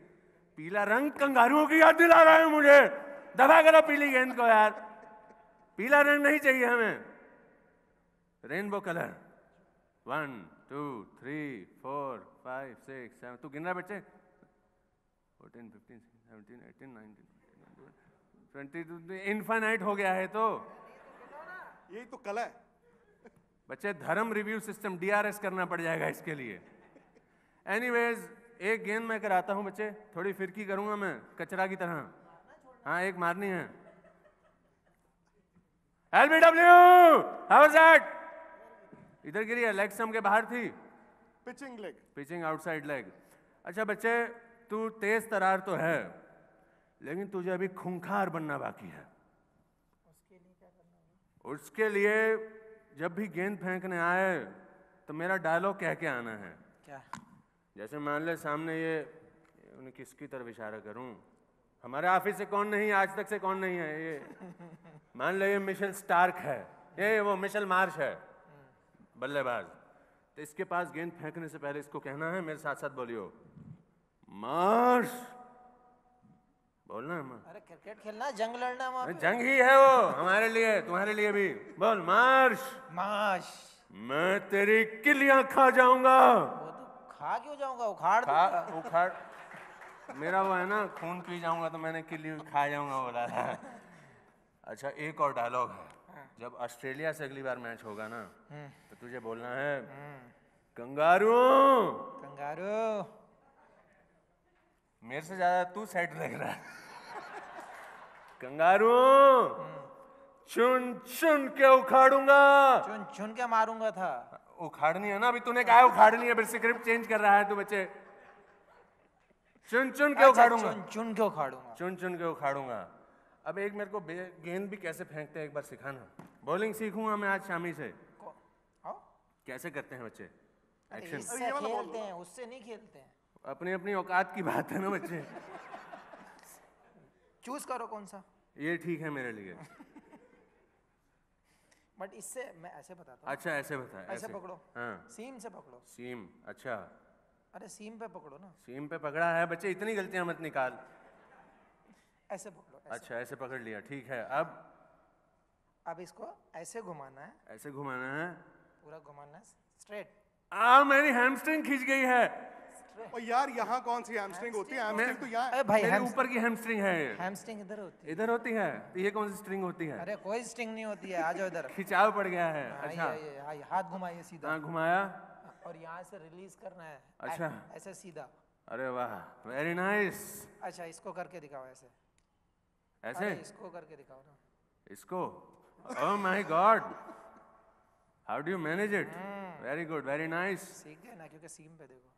पीला रंग कंगारुओं की याद दिला रहा है मुझे दबा करो पीली गेंद को यार पीला रंग नहीं चाहिए हमें rainbow colour one two three four five six seven तू गिन रहा बच्चे fourteen fifteen seventeen eighteen nineteen twenty infinite हो गया है तो यही तो कला है बच्चे धर्म रिव्यू सिस्टम डीआरएस करना पड़ जाएगा इसके लिए एनीवेज एक गेंद मैं कराता हूं बच्चे थोड़ी फिरकी करूंगा मैं कचरा की तरह हाँ एक मारनी है एलबीडब्ल्यू हाउ दैट इधर गिरी है लेग सम के बाहर थी pitching leg pitching outside leg अच्छा बच्चे तू तेज तरार तो है लेकिन तुझे अभी खूंखार बनना बाकी है उसके लिए जब भी गेंद फेंकने आए तो मेरा डायलॉग कह के आना है क्या जैसे मान ले सामने ये उन्हें किसकी तरफ इशारा करूं हमारे ऑफिस से कौन नहीं आज तक से कौन नहीं है ये [laughs] मान लो ये मिशेल स्टार्क है ये वो मिशेल मार्श है बल्लेबाज तो इसके पास गेंद फेंकने से पहले इसको कहना है मेरे साथ साथ बोलियो मार्श बोलना माँ अरे क्रिकेट खेलना जंग लड़ना माँ जंग ही है वो हमारे लिए तुम्हारे लिए भी बोल मार्श मार्श मैं तेरी किलियां खा जाऊंगा तो खा क्यों जाऊंगा उखाड़ खा उखाड़ [laughs] मेरा वो है ना खून पी जाऊंगा तो मैंने किली खा जाऊंगा बोला था [laughs] अच्छा एक और डायलॉग है हाँ। जब ऑस्ट्रेलिया से अगली बार मैच होगा ना हम्म। तो तुझे बोलना है हम्म। कंगारू कंगारू मेरे से ज्यादा तू सेट लग रहा है कंगारू चुन चुन के उखाड़ूंगा चुन चुन के मारूंगा था उखाड़नी है ना अभी तूने कहा उखाड़नी है फिर स्क्रिप्ट चेंज कर रहा है तू बच्चे चुन चुन के अच्छा, उखाड़ूंगा चुन चुन के उखाड़ूंगा चुन चुन के उखाड़ूंगा अब एक मेरे को गेंद भी कैसे फेंकते हैं एक बार सिखाना बॉलिंग सीखूंगा मैं आज शामी से हाँ? कैसे करते हैं बच्चे एक्शन खेलते हैं उससे नहीं खेलते हैं अपनी अपनी औकात की बात है ना बच्चे चूज करो कौन सा ये ठीक है मेरे लिए बट इससे मैं ऐसे बताता हूँ अच्छा ऐसे बता ऐसे, ऐसे पकड़ो हाँ। सीम से पकड़ो सीम अच्छा अरे सीम पे पकड़ो ना सीम पे पकड़ा है बच्चे इतनी गलतियां मत निकाल ऐसे पकड़ो ऐसे अच्छा ऐसे पकड़ लिया ठीक है अब अब इसको ऐसे घुमाना है ऐसे घुमाना है पूरा घुमाना है स्ट्रेट आ मेरी हैमस्ट्रिंग खींच गई है और यार यहाँ कौन सी हैमस्ट्रिंग होती है हैमस्ट्रिंग तो यहाँ भाई मेरे ऊपर की हैमस्ट्रिंग है हैमस्ट्रिंग इधर होती है इधर होती है तो ये कौन सी स्ट्रिंग होती है अरे कोई स्ट्रिंग नहीं होती है आ जाओ इधर [laughs] खिंचाव पड़ गया है हाँ, अच्छा हाँ, हाथ घुमाइए सीधा हाँ घुमाया और यहाँ से रिलीज करना है अच्छा ऐसे सीधा अरे वाह वेरी नाइस अच्छा इसको करके दिखाओ ऐसे ऐसे इसको करके दिखाओ ना इसको oh my god how do you manage it very good very nice सीख गए ना क्योंकि सीम पे देखो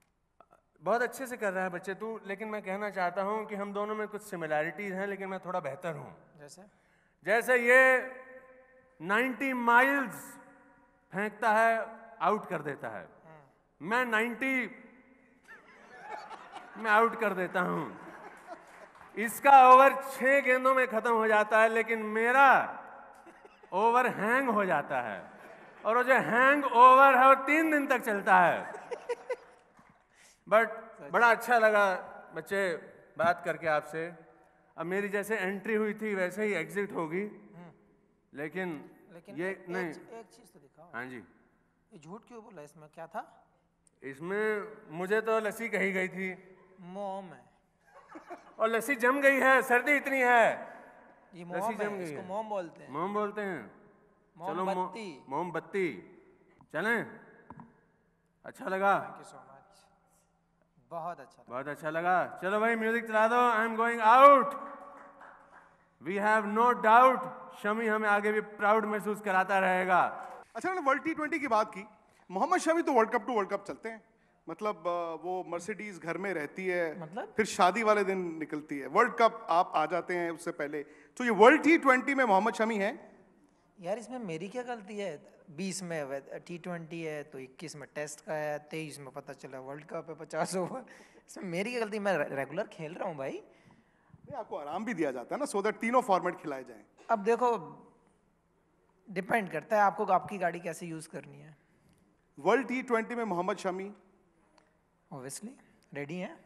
बहुत अच्छे से कर रहा है बच्चे तू लेकिन मैं कहना चाहता हूँ कि हम दोनों में कुछ सिमिलैरिटीज हैं लेकिन मैं थोड़ा बेहतर हूँ जैसे जैसे ये 90 माइल्स फेंकता है आउट कर देता है हम्म। मैं 90 मैं आउट कर देता हूँ इसका ओवर छः गेंदों में ख़त्म हो जाता है लेकिन मेरा ओवर हैंग हो जाता है और वो जो हैंग ओवर है वो तीन दिन तक चलता है बट बड़ा अच्छा लगा बच्चे बात करके आपसे अब मेरी जैसे एंट्री हुई थी वैसे ही एग्जिट होगी हम्म। लेकिन लेकिन ये एक, नहीं एक चीज तो दिखाओ हाँ जी ये झूठ क्यों बोला इसमें क्या था इसमें मुझे तो लस्सी कही गई थी मोम है और लस्सी जम गई है सर्दी इतनी है ये मोम लस्सी जम गई मोम बोलते हैं मोम बोलते हैं चलो मोमबत्ती मोमबत्ती चलें अच्छा लगा थैंक यू सो मच बहुत अच्छा बहुत अच्छा लगा चलो भाई म्यूजिक चला दो I am going out we have no doubt Shami हमें आगे भी प्राउड महसूस कराता रहेगा अच्छा मैंने वर्ल्ड टी ट्वेंटी की बात की मोहम्मद शमी तो world cup to world cup चलते हैं मतलब वो मर्सिडीज घर में रहती है मतलब फिर शादी वाले दिन निकलती है वर्ल्ड कप आप आ जाते हैं उससे पहले तो ये वर्ल्ड टी ट्वेंटी में मोहम्मद शमी है यार इसमें मेरी क्या गलती है बीस में टी ट्वेंटी है तो इक्कीस में टेस्ट का है तेईस में पता चला वर्ल्ड कप है पचास ओवर इसमें मेरी क्या गलती मैं रेगुलर खेल रहा हूँ भाई आपको आराम भी दिया जाता है ना सो दैट तीनों फॉर्मेट खिलाए जाए अब देखो डिपेंड करता है आपको आपकी गाड़ी कैसे यूज करनी है वर्ल्ड टी ट्वेंटी में मोहम्मद शमी ऑब्वियसली रेडी हैं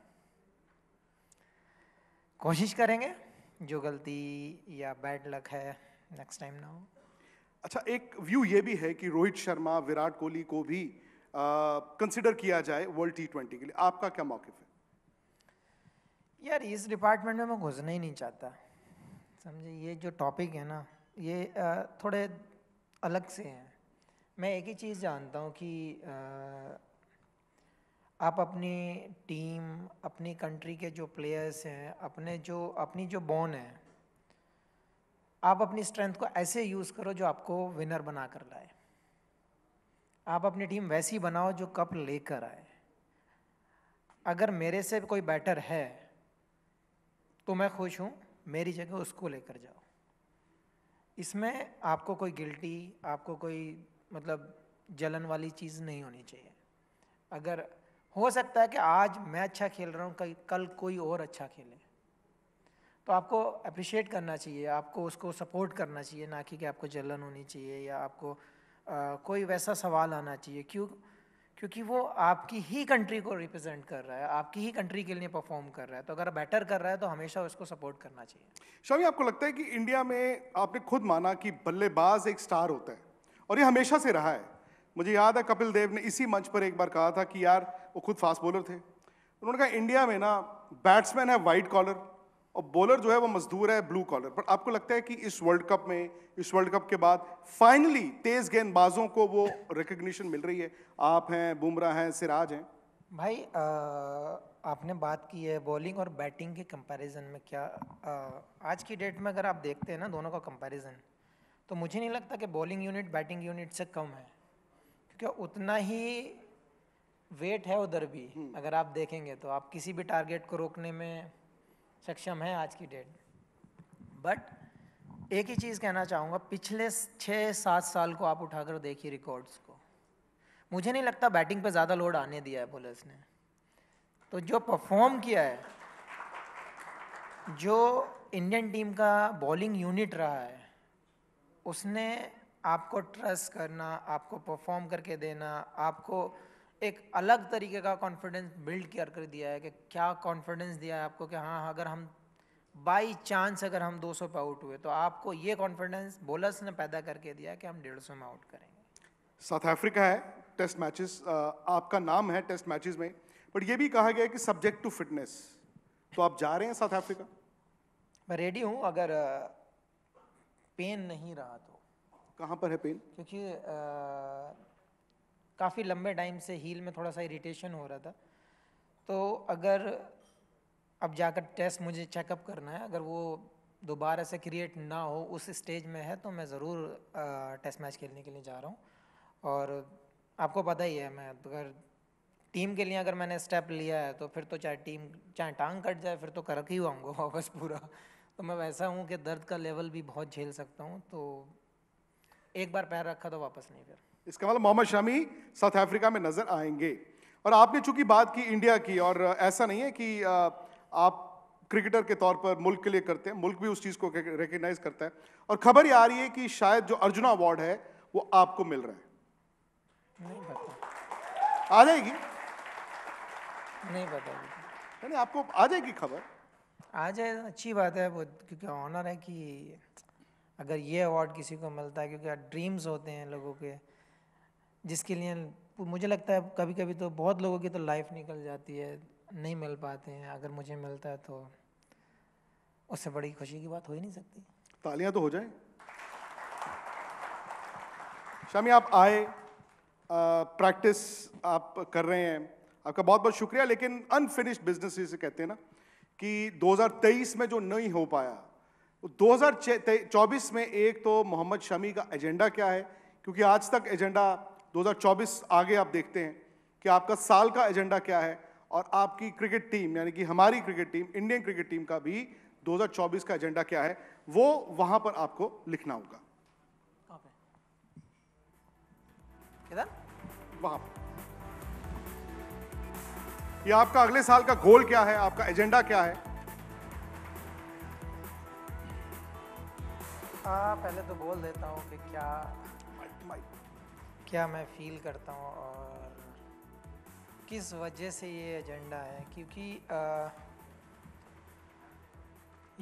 कोशिश करेंगे जो गलती या बैड लक है नेक्स्ट टाइम ना हो अच्छा एक व्यू ये भी है कि रोहित शर्मा विराट कोहली को भी कंसिडर किया जाए वर्ल्ड टी ट्वेंटी के लिए आपका क्या मौकफ है यार इस डिपार्टमेंट में मैं घुसना ही नहीं चाहता समझे ये जो टॉपिक है ना ये थोड़े अलग से हैं मैं एक ही चीज़ जानता हूँ कि आप अपनी टीम अपनी कंट्री के जो प्लेयर्स हैं अपने जो अपनी जो बॉन है आप अपनी स्ट्रेंथ को ऐसे यूज़ करो जो आपको विनर बना कर लाए आप अपनी टीम वैसी बनाओ जो कप लेकर आए अगर मेरे से कोई बैटर है तो मैं खुश हूँ मेरी जगह उसको लेकर जाओ इसमें आपको कोई गिल्टी आपको कोई मतलब जलन वाली चीज़ नहीं होनी चाहिए अगर हो सकता है कि आज मैं अच्छा खेल रहा हूँ कल कोई और अच्छा खेले तो आपको अप्रिशिएट करना चाहिए आपको उसको सपोर्ट करना चाहिए ना कि, आपको जलन होनी चाहिए या आपको आ, कोई वैसा सवाल आना चाहिए क्यों क्योंकि वो आपकी ही कंट्री को रिप्रेजेंट कर रहा है आपकी ही कंट्री के लिए परफॉर्म कर रहा है तो अगर बेटर कर रहा है तो हमेशा उसको सपोर्ट करना चाहिए शामी आपको लगता है कि इंडिया में आपने खुद माना कि बल्लेबाज एक स्टार होता है और ये हमेशा से रहा है मुझे याद है कपिल देव ने इसी मंच पर एक बार कहा था कि यार वो खुद फास्ट बॉलर थे उन्होंने कहा इंडिया में ना बैट्समैन है वाइट कॉलर और बॉलर जो है वो मजदूर है ब्लू कॉलर पर आपको लगता है कि इस वर्ल्ड कप में इस वर्ल्ड कप के बाद फाइनली तेज गेंदबाजों को वो रिकग्निशन मिल रही है आप हैं बुमराह हैं सिराज हैं भाई आ, आपने बात की है बॉलिंग और बैटिंग के कंपैरिजन में क्या आ, आज की डेट में अगर आप देखते हैं ना दोनों का कंपैरिजन तो मुझे नहीं लगता कि बॉलिंग यूनिट बैटिंग यूनिट से कम है क्योंकि उतना ही वेट है उधर भी हम्म। अगर आप देखेंगे तो आप किसी भी टारगेट को रोकने में सक्षम है आज की डेट में बट एक ही चीज़ कहना चाहूँगा पिछले छः सात साल को आप उठाकर देखिए रिकॉर्ड्स को मुझे नहीं लगता बैटिंग पे ज़्यादा लोड आने दिया है बोलर्स ने तो जो परफॉर्म किया है जो इंडियन टीम का बॉलिंग यूनिट रहा है उसने आपको ट्रस्ट करना आपको परफॉर्म करके देना आपको एक अलग तरीके का कॉन्फिडेंस बिल्ड कर कर दिया है कि क्या कॉन्फिडेंस दिया है आपको कि हाँ अगर हम बाई चांस अगर हम 200 पे आउट हुए तो आपको ये कॉन्फिडेंस बोलर्स ने पैदा करके दिया कि हम 150 में आउट करेंगे साउथ अफ्रीका है टेस्ट मैचेस आपका नाम है टेस्ट मैचेस में बट ये भी कहा गया कि सब्जेक्ट टू फिटनेस तो आप जा रहे हैं साउथ अफ्रीका मैं रेडी हूँ अगर पेन नहीं रहा तो कहाँ पर है पेन क्योंकि आ, काफ़ी लंबे टाइम से हील में थोड़ा सा इरिटेशन हो रहा था तो अगर अब जाकर टेस्ट मुझे चेकअप करना है अगर वो दोबारा से क्रिएट ना हो उस स्टेज में है तो मैं ज़रूर टेस्ट मैच खेलने के लिए जा रहा हूँ और आपको पता ही है मैं अगर टीम के लिए अगर मैंने स्टेप लिया है तो फिर तो चाहे टीम चाहे टांग कट जाए फिर तो करक ही आऊँगा वापस पूरा तो मैं वैसा हूँ कि दर्द का लेवल भी बहुत झेल सकता हूँ तो एक बार पैर रखा तो वापस नहीं फिर इसका मतलब मोहम्मद शमी साउथ अफ्रीका में नज़र आएंगे और आपने चूंकि बात की इंडिया की और ऐसा नहीं है कि आप क्रिकेटर के तौर पर मुल्क के लिए करते हैं मुल्क भी उस चीज़ को रिकग्नाइज करता है और खबर ये आ रही है कि शायद जो अर्जुना अवार्ड है वो आपको मिल रहा है नहीं आ जाएगी नहीं पता नहीं आपको आ जाएगी खबर आ जाए अच्छी बात है वो क्योंकि ऑनर है कि अगर ये अवार्ड किसी को मिलता है क्योंकि ड्रीम्स होते हैं लोगों के जिसके लिए मुझे लगता है कभी कभी तो बहुत लोगों की तो लाइफ निकल जाती है नहीं मिल पाते हैं अगर मुझे मिलता है तो उससे बड़ी खुशी की बात हो ही नहीं सकती तालियां तो हो जाए शामी आप आए प्रैक्टिस आप कर रहे हैं आपका बहुत बहुत शुक्रिया लेकिन अनफिनिश्ड बिजनेस जिसे कहते हैं ना कि 2023 में जो नहीं हो पाया 2024 तो में एक तो मोहम्मद शमी का एजेंडा क्या है क्योंकि आज तक एजेंडा 2024 आगे आप देखते हैं कि आपका साल का एजेंडा क्या है और आपकी क्रिकेट टीम यानी कि हमारी cricket team Indian cricket team का भी 2024 का एजेंडा क्या है वो वहां पर आपको लिखना होगा इधर वहां पर ये आपका अगले साल का गोल क्या है आपका एजेंडा क्या है आ, पहले तो बोल देता हूँ कि क्या क्या मैं फ़ील करता हूँ और किस वजह से ये एजेंडा है क्योंकि आ,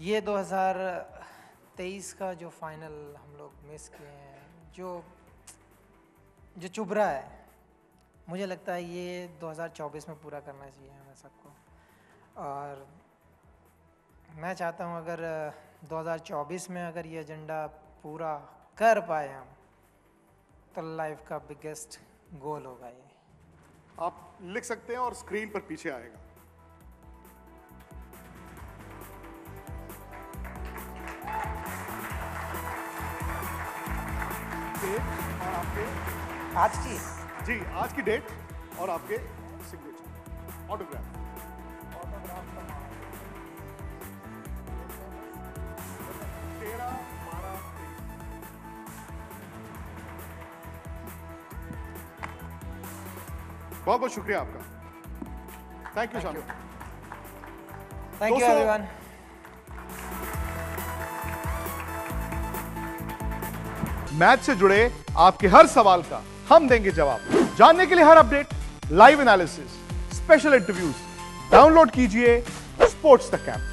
ये 2023 का जो फाइनल हम लोग मिस किए हैं जो जो चुभ रहा है मुझे लगता है ये 2024 में पूरा करना चाहिए हमें सबको और मैं चाहता हूँ अगर 2024 में अगर ये एजेंडा पूरा कर पाए हम तो लाइफ का बिगेस्ट गोल होगा ये आप लिख सकते हैं और स्क्रीन पर पीछे आएगा और आपके आज की जी आज की डेट और आपके सिग्नेचर ऑटोग्राफ बहुत बहुत शुक्रिया आपका थैंक यू शामिल थैंक यू एवरीवन मैच से जुड़े आपके हर सवाल का हम देंगे जवाब जानने के लिए हर update live analysis special interviews download कीजिए स्पोर्ट्स द कैंप